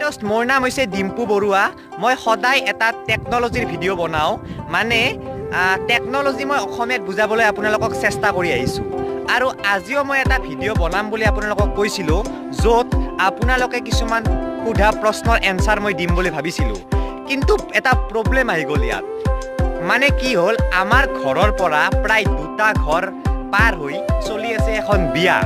দোষ মোৰ নাম হৈছে ডিম্পু বৰুৱা মই সদায় এটা টেকন'লজিৰ ভিডিঅ' বনাওঁ মানে টেকন'লজি মই অসমীয়াত বুজাবলৈ আপোনালোকক চেষ্টা কৰি আহিছোঁ আৰু আজিও মই এটা ভিডিঅ' বনাম বুলি আপোনালোকক কৈছিলোঁ য'ত আপোনালোকে কিছুমান সোধা প্ৰশ্নৰ এনচাৰ মই দিম বুলি ভাবিছিলোঁ কিন্তু এটা প্ৰব্লেম আহি গ'ল ইয়াত মানে কি হ'ল আমাৰ ঘৰৰ পৰা প্ৰায় দুটা ঘৰ পাৰ হৈ চলি আছে এখন বিয়া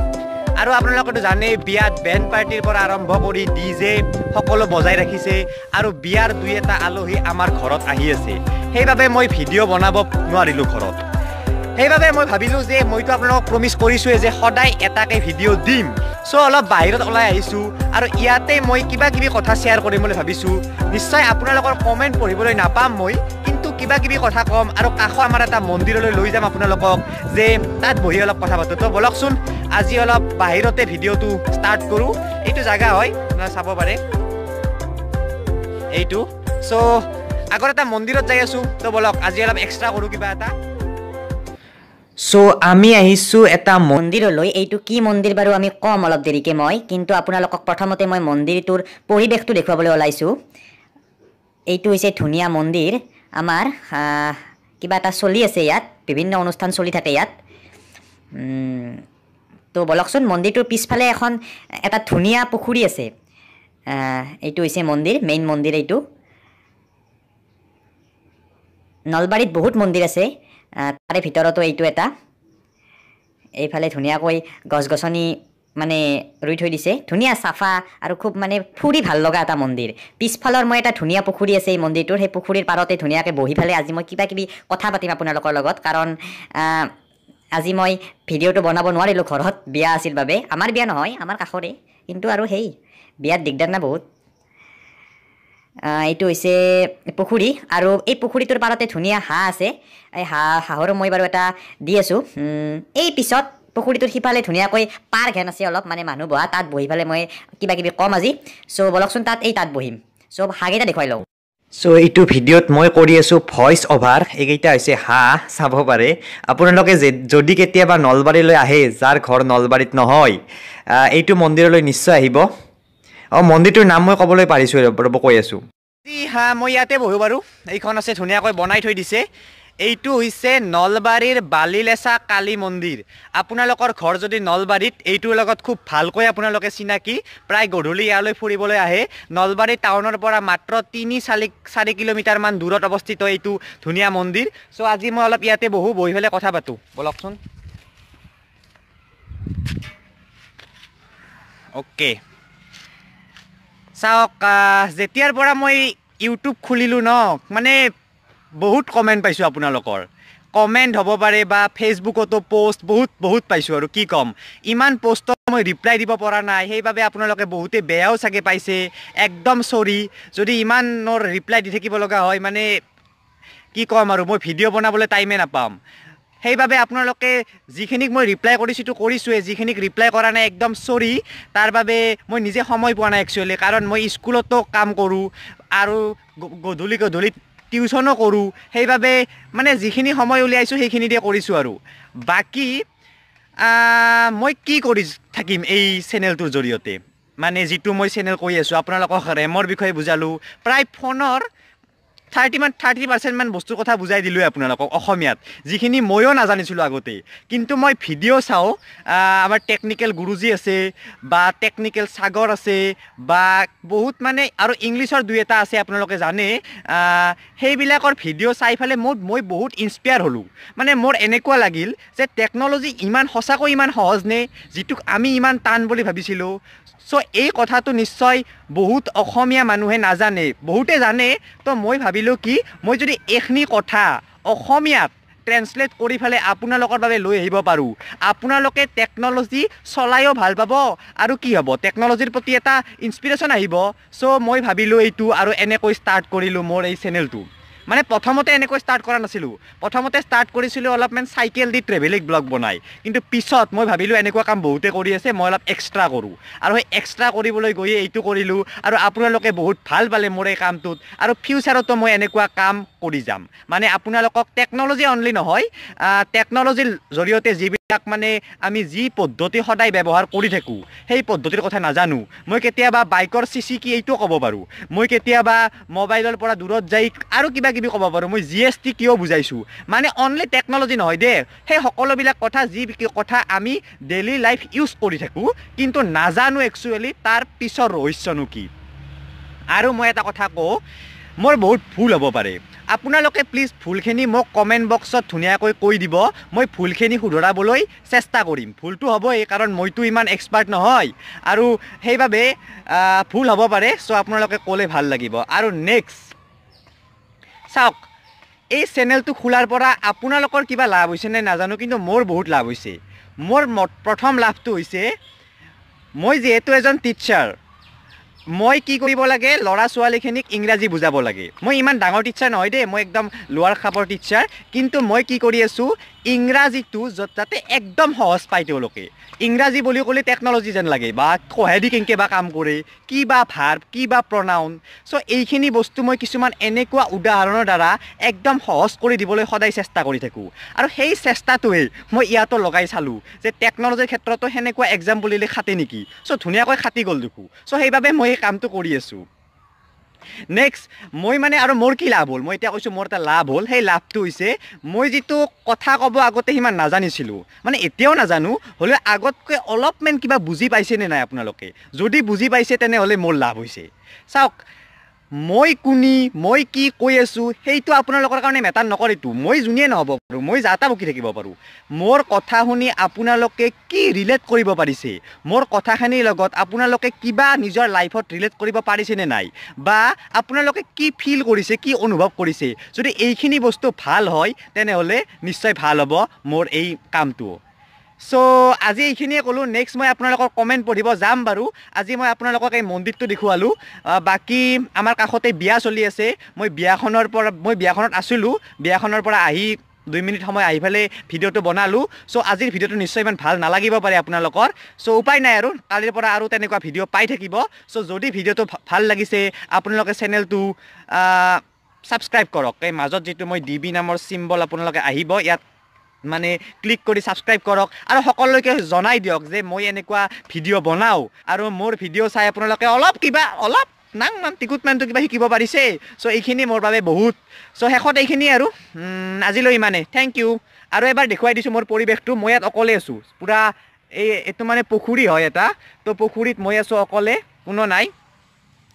আৰু আপোনালোকেতো জানেই বিয়াত বেণ্ড পাৰ্টিৰ পৰা আৰম্ভ কৰি ডি জে সকলো বজাই ৰাখিছে আৰু বিয়াৰ দুই এটা আলহী আমাৰ ঘৰত আহি আছে সেইবাবে মই ভিডিঅ' বনাব নোৱাৰিলোঁ ঘৰত সেইবাবে মই ভাবিলোঁ যে মইতো আপোনালোকক প্ৰমিচ কৰিছোঁৱেই যে সদায় এটাকৈ ভিডিঅ' দিম চ' অলপ বাহিৰত ওলাই আহিছোঁ আৰু ইয়াতে মই কিবা কিবি কথা শ্বেয়াৰ কৰিম বুলি ভাবিছোঁ নিশ্চয় আপোনালোকৰ কমেণ্ট পঢ়িবলৈ নাপাম মই কিবা কিবি কথা কম আৰু কাষৰ আমাৰ এটা মন্দিৰলৈ লৈ যাম আপোনালোকক যে তাত বহি অলপ কথা পাতো তো বলকচোন আজি অলপ বাহিৰতে ভিডিঅ'টো ষ্টাৰ্ট কৰোঁ এইটো জাগা হয় চাব পাৰে এইটো চ' আগৰ এটা মন্দিৰত যাই আছোঁ তো বলক আজি অলপ এক্সট্ৰা কৰোঁ কিবা এটা চ' আমি আহিছোঁ এটা মন্দিৰলৈ এইটো কি মন্দিৰ বাৰু আমি কম অলপ দেৰিকে মই কিন্তু আপোনালোকক প্ৰথমতে মই মন্দিৰটোৰ পৰিৱেশটো দেখুৱাবলৈ ওলাইছোঁ এইটো হৈছে ধুনীয়া মন্দিৰ আমাৰ কিবা এটা চলি আছে ইয়াত বিভিন্ন অনুষ্ঠান চলি থাকে ইয়াত তো বলকচোন মন্দিৰটোৰ পিছফালে এখন এটা ধুনীয়া পুখুৰী আছে এইটো হৈছে মন্দিৰ মেইন মন্দিৰ এইটো নলবাৰীত বহুত মন্দিৰ আছে তাৰে ভিতৰতো এইটো এটা এইফালে ধুনীয়াকৈ গছ গছনি মানে ৰুই থৈ দিছে ধুনীয়া চাফা আৰু খুব মানে ফুৰি ভাল লগা এটা মন্দিৰ পিছফালৰ মই এটা ধুনীয়া পুখুৰী আছে এই মন্দিৰটোৰ সেই পুখুৰীৰ পাৰতে ধুনীয়াকৈ বহি পেলাই আজি মই কিবা কিবি কথা পাতিম আপোনালোকৰ লগত কাৰণ আজি মই ভিডিঅ'টো বনাব নোৱাৰিলোঁ ঘৰত বিয়া আছিল বাবে আমাৰ বিয়া নহয় আমাৰ কাষৰে কিন্তু আৰু সেই বিয়াত দিগদাৰ না বহুত এইটো হৈছে পুখুৰী আৰু এই পুখুৰীটোৰ পাৰতে ধুনীয়া হাঁহ আছে এই হাঁহ হাঁহৰো মই বাৰু এটা দি আছোঁ এই পিছত পুখুৰীটোত সিফালে ধুনীয়াকৈ পাৰ ঘেন আছে অলপ মানে মানুহ বহা তাত বহি পেলাই মই কিবাকিবি ক'ম আজি চ' বলকচোন তাত এই তাত বহিম চ' হাগেইটা দেখুৱাই লওঁ চ' এইটো ভিডিঅ'ত মই কৰি আছোঁ ভইচ অভাৰ এইকেইটা হৈছে হাঁহ চাব পাৰে আপোনালোকে যদি কেতিয়াবা নলবাৰীলৈ আহে যাৰ ঘৰ নলবাৰীত নহয় এইটো মন্দিৰলৈ নিশ্চয় আহিব অঁ মন্দিৰটোৰ নাম মই ক'বলৈ পাৰিছোঁ ৰ'ব কৈ আছোঁ হাঁ মই ইয়াতে বহোঁ বাৰু এইখন আছে ধুনীয়াকৈ বনাই থৈ দিছে এইটো হৈছে নলবাৰীৰ বালিলেচা কালী মন্দিৰ আপোনালোকৰ ঘৰ যদি নলবাৰীত এইটোৰ লগত খুব ভালকৈ আপোনালোকে চিনাকি প্ৰায় গধূলি ইয়ালৈ ফুৰিবলৈ আহে নলবাৰী টাউনৰ পৰা মাত্ৰ তিনি চাৰি চাৰি কিলোমিটাৰমান দূৰত অৱস্থিত এইটো ধুনীয়া মন্দিৰ চ' আজি মই অলপ ইয়াতে বহু বহি হ'লে কথা পাতোঁ বলকচোন অ'কে চাওক যেতিয়াৰ পৰা মই ইউটিউব খুলিলোঁ ন মানে বহুত কমেণ্ট পাইছোঁ আপোনালোকৰ কমেণ্ট হ'ব পাৰে বা ফেচবুকতো পষ্ট বহুত বহুত পাইছোঁ আৰু কি ক'ম ইমান পষ্টত মই ৰিপ্লাই দিব পৰা নাই সেইবাবে আপোনালোকে বহুতে বেয়াও চাগে পাইছে একদম চৰি যদি ইমানৰ ৰিপ্লাই দি থাকিব লগা হয় মানে কি ক'ম আৰু মই ভিডিঅ' বনাবলৈ টাইমেই নাপাম সেইবাবে আপোনালোকে যিখিনিক মই ৰিপ্লাই কৰিছোঁতো কৰিছোঁৱে যিখিনিক ৰিপ্লাই কৰা নাই একদম চৰি তাৰ বাবে মই নিজে সময় পোৱা নাই একচুৱেলি কাৰণ মই স্কুলতো কাম কৰোঁ আৰু গধূলি গধূলি টিউশ্যনো কৰোঁ সেইবাবে মানে যিখিনি সময় উলিয়াইছোঁ সেইখিনিতে কৰিছোঁ আৰু বাকী মই কি কৰি থাকিম এই চেনেলটোৰ জৰিয়তে মানে যিটো মই চেনেল কৈ আছোঁ আপোনালোকক ৰেমৰ বিষয়ে বুজালোঁ প্ৰায় ফোনৰ থাৰ্টি মান থাৰ্টি পাৰ্চেণ্ট মান বস্তুৰ কথা বুজাই দিলোঁ আপোনালোকক অসমীয়াত যিখিনি ময়ো নাজানিছিলোঁ আগতেই কিন্তু মই ভিডিঅ' চাওঁ আমাৰ টেকনিকেল গুৰুজী আছে বা টেকনিকেল ছাগৰ আছে বা বহুত মানে আৰু ইংলিছৰ দুই এটা আছে আপোনালোকে জানে সেইবিলাকৰ ভিডিঅ' চাই পেলাই মোৰ মই বহুত ইনস্পায়াৰ হ'লোঁ মানে মোৰ এনেকুৱা লাগিল যে টেকন'লজি ইমান সঁচাকৈ ইমান সহজ নে যিটোক আমি ইমান টান বুলি ভাবিছিলোঁ চ' এই কথাটো নিশ্চয় বহুত অসমীয়া মানুহে নাজানে বহুতে জানে তো মই ভাবিছোঁ ভাবিলো কি মই যদি এইখিনি কথা অসমীয়াত ট্ৰেঞ্চলেট কৰি পেলাই আপোনালোকৰ বাবে লৈ আহিব পাৰোঁ আপোনালোকে টেকন'লজি চলায়ো ভাল পাব আৰু কি হ'ব টেকন'লজিৰ প্ৰতি এটা ইনস্পিৰেশ্যন আহিব চ' মই ভাবিলোঁ এইটো আৰু এনেকৈ ষ্টাৰ্ট কৰিলোঁ মোৰ এই চেনেলটো মানে প্ৰথমতে এনেকৈ ষ্টাৰ্ট কৰা নাছিলোঁ প্ৰথমতে ষ্টাৰ্ট কৰিছিলোঁ অলপমান চাইকেল দি ট্ৰেভেলিং ব্লগ বনাই কিন্তু পিছত মই ভাবিলোঁ এনেকুৱা কাম বহুতে কৰি আছে মই অলপ এক্সট্ৰা কৰোঁ আৰু সেই এক্সট্ৰা কৰিবলৈ গৈয়ে এইটো কৰিলোঁ আৰু আপোনালোকে বহুত ভাল পালে মোৰ এই কামটোত আৰু ফিউচাৰতো মই এনেকুৱা কাম কৰি যাম মানে আপোনালোকক টেকন'লজি অনলি নহয় টেকন'লজিৰ জৰিয়তে যিবিলাক যাক মানে আমি যি পদ্ধতি সদায় ব্যৱহাৰ কৰি থাকোঁ সেই পদ্ধতিৰ কথা নাজানো মই কেতিয়াবা বাইকৰ চি চি কি এইটো ক'ব পাৰোঁ মই কেতিয়াবা মোবাইলৰ পৰা দূৰত যাই আৰু কিবা কিবি ক'ব পাৰোঁ মই জি এছ টি কিয় বুজাইছোঁ মানে অনলি টেকন'লজি নহয় দে সেই সকলোবিলাক কথা যি কথা আমি ডেইলি লাইফ ইউজ কৰি থাকোঁ কিন্তু নাজানো একচুৱেলি তাৰ পিছৰ ৰহস্যনো কি আৰু মই এটা কথা কওঁ মোৰ বহুত ভুল হ'ব পাৰে আপোনালোকে প্লিজ ভুলখিনি মোক কমেণ্ট বক্সত ধুনীয়াকৈ কৈ দিব মই ভুলখিনি শুধৰাবলৈ চেষ্টা কৰিম ভুলটো হ'বই কাৰণ মইতো ইমান এক্সপাৰ্ট নহয় আৰু সেইবাবে ভুল হ'ব পাৰে চ' আপোনালোকে ক'লে ভাল লাগিব আৰু নেক্সট চাওক এই চেনেলটো খোলাৰ পৰা আপোনালোকৰ কিবা লাভ হৈছে নে নাজানো কিন্তু মোৰ বহুত লাভ হৈছে মোৰ প্ৰথম লাভটো হৈছে মই যিহেতু এজন টিচাৰ মই কি কৰিব লাগে ল'ৰা ছোৱালীখিনিক ইংৰাজী বুজাব লাগে মই ইমান ডাঙৰ টিচাৰ নহয় দেই মই একদম লোৱাৰ খাপৰ টিচাৰ কিন্তু মই কি কৰি আছোঁ ইংৰাজীটো য'ত যাতে একদম সহজ পায় তেওঁলোকে ইংৰাজী বুলি ক'লে টেকন'লজি যেন লাগে বা কহেদি কেনেকৈ বা কাম কৰে কি বা ভাৰ কি বা প্ৰনাউন চ' এইখিনি বস্তু মই কিছুমান এনেকুৱা উদাহৰণৰ দ্বাৰা একদম সহজ কৰি দিবলৈ সদায় চেষ্টা কৰি থাকোঁ আৰু সেই চেষ্টাটোৱেই মই ইয়াতো লগাই চালোঁ যে টেকন'লজিৰ ক্ষেত্ৰতো সেনেকুৱা এক্সাম্পল বুলিলে খাতে নেকি চ' ধুনীয়াকৈ খাতি গ'ল দেখোঁ চ' সেইবাবে মই এই কামটো কৰি আছোঁ নেক্সট মই মানে আৰু মোৰ কি লাভ হ'ল মই এতিয়া কৈছোঁ মোৰ এটা লাভ হ'ল সেই লাভটো হৈছে মই যিটো কথা ক'ব আগতে সিমান নাজানিছিলোঁ মানে এতিয়াও নাজানো হ'লেও আগতকৈ অলপমান কিবা বুজি পাইছেনে নাই আপোনালোকে যদি বুজি পাইছে তেনেহ'লে মোৰ লাভ হৈছে চাওক মই কোনি মই কি কৈ আছো সেইটো আপোনালোকৰ কাৰণে মেটাৰ নকৰেতো মই যোনে নহ'ব পাৰোঁ মই যাতা বকি থাকিব পাৰোঁ মোৰ কথা শুনি আপোনালোকে কি ৰিলেট কৰিব পাৰিছে মোৰ কথাখিনিৰ লগত আপোনালোকে কিবা নিজৰ লাইফত ৰিলেট কৰিব পাৰিছেনে নাই বা আপোনালোকে কি ফিল কৰিছে কি অনুভৱ কৰিছে যদি এইখিনি বস্তু ভাল হয় তেনেহ'লে নিশ্চয় ভাল হ'ব মোৰ এই কামটো চ' আজি এইখিনিয়ে ক'লোঁ নেক্সট মই আপোনালোকৰ কমেণ্ট পঢ়িব যাম বাৰু আজি মই আপোনালোকক এই মন্দিৰটো দেখুৱালোঁ বাকী আমাৰ কাষতে বিয়া চলি আছে মই বিয়াখনৰ পৰা মই বিয়াখনত আছিলোঁ বিয়াখনৰ পৰা আহি দুই মিনিট সময় আহি পেলাই ভিডিঅ'টো বনালোঁ চ' আজিৰ ভিডিঅ'টো নিশ্চয় ইমান ভাল নালাগিব পাৰে আপোনালোকৰ চ' উপায় নাই আৰু কালিৰ পৰা আৰু তেনেকুৱা ভিডিঅ' পাই থাকিব চ' যদি ভিডিঅ'টো ভাল লাগিছে আপোনালোকে চেনেলটো ছাবস্ক্ৰাইব কৰক এই মাজত যিটো মই ডি বি নামৰ চিম্বল আপোনালোকে আহিব ইয়াত মানে ক্লিক কৰি ছাবস্ক্ৰাইব কৰক আৰু সকলোকে জনাই দিয়ক যে মই এনেকুৱা ভিডিঅ' বনাওঁ আৰু মোৰ ভিডিঅ' চাই আপোনালোকে অলপ কিবা অলপ নাং মান টিকুটমানটো কিবা শিকিব পাৰিছে চ' এইখিনি মোৰ বাবে বহুত চ' শেষত এইখিনিয়ে আৰু আজিলৈ ইমানে থেংক ইউ আৰু এবাৰ দেখুৱাই দিছোঁ মোৰ পৰিৱেশটো মই ইয়াত অকলে আছোঁ পূৰা এই এইটো মানে পুখুৰী হয় এটা তো পুখুৰীত মই আছোঁ অকলে কোনো নাই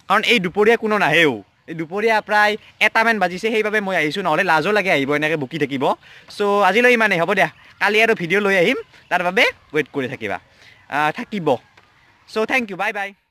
কাৰণ এই দুপৰীয়া কোনো নাহেও দুপৰীয়া প্ৰায় এটামান বাজিছে সেইবাবে মই আহিছোঁ নহ'লে লাজো লাগে আহিব এনেকৈ বুকি থাকিব চ' আজিলৈ ইমানেই হ'ব দিয়া কালি আৰু ভিডিঅ' লৈ আহিম তাৰ বাবে ৱেইট কৰি থাকিবা থাকিব চ' থেংক ইউ বাই বাই